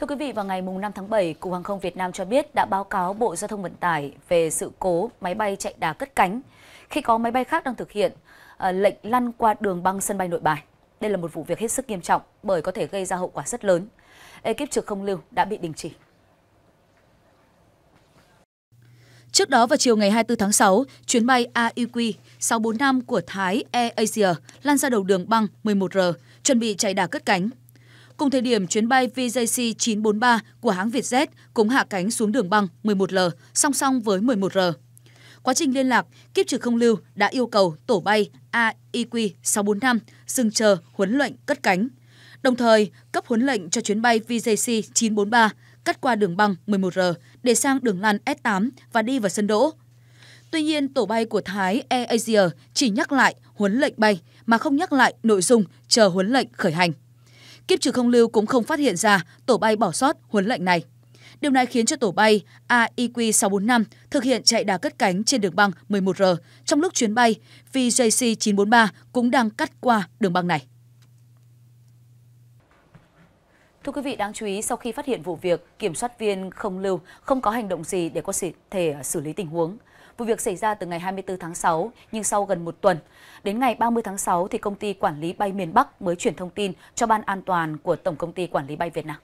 Thưa quý vị, vào ngày 5 tháng 7, Cục Hàng không Việt Nam cho biết đã báo cáo Bộ Giao thông Vận tải về sự cố máy bay chạy đà cất cánh khi có máy bay khác đang thực hiện à, lệnh lăn qua đường băng sân bay Nội Bài. Đây là một vụ việc hết sức nghiêm trọng bởi có thể gây ra hậu quả rất lớn. Ekip trực không lưu đã bị đình chỉ. Trước đó vào chiều ngày 24 tháng 6, chuyến bay AIQ 645 của Thái Air Asia lăn ra đầu đường băng 11R, chuẩn bị chạy đà cất cánh. Cùng thời điểm, chuyến bay VJC 943 của hãng Vietjet cũng hạ cánh xuống đường băng 11L song song với 11R. Quá trình liên lạc, kiếp trực không lưu đã yêu cầu tổ bay AIQ645 dừng chờ huấn lệnh cất cánh. Đồng thời, cấp huấn lệnh cho chuyến bay VJC 943 cắt qua đường băng 11R để sang đường lăn S8 và đi vào sân đỗ. Tuy nhiên, tổ bay của Thái AirAsia chỉ nhắc lại huấn lệnh bay mà không nhắc lại nội dung chờ huấn lệnh khởi hành. Kiếp trực không lưu cũng không phát hiện ra tổ bay bỏ sót huấn lệnh này. Điều này khiến cho tổ bay AIQ645 thực hiện chạy đà cất cánh trên đường băng 11R, trong lúc chuyến bay VJC943 cũng đang cắt qua đường băng này. Thưa quý vị, đáng chú ý sau khi phát hiện vụ việc, kiểm soát viên không lưu không có hành động gì để có thể xử lý tình huống. Vụ việc xảy ra từ ngày 24 tháng 6 nhưng sau gần một tuần. Đến ngày 30 tháng 6 thì công ty quản lý bay miền Bắc mới chuyển thông tin cho Ban An toàn của Tổng công ty Quản lý bay Việt Nam.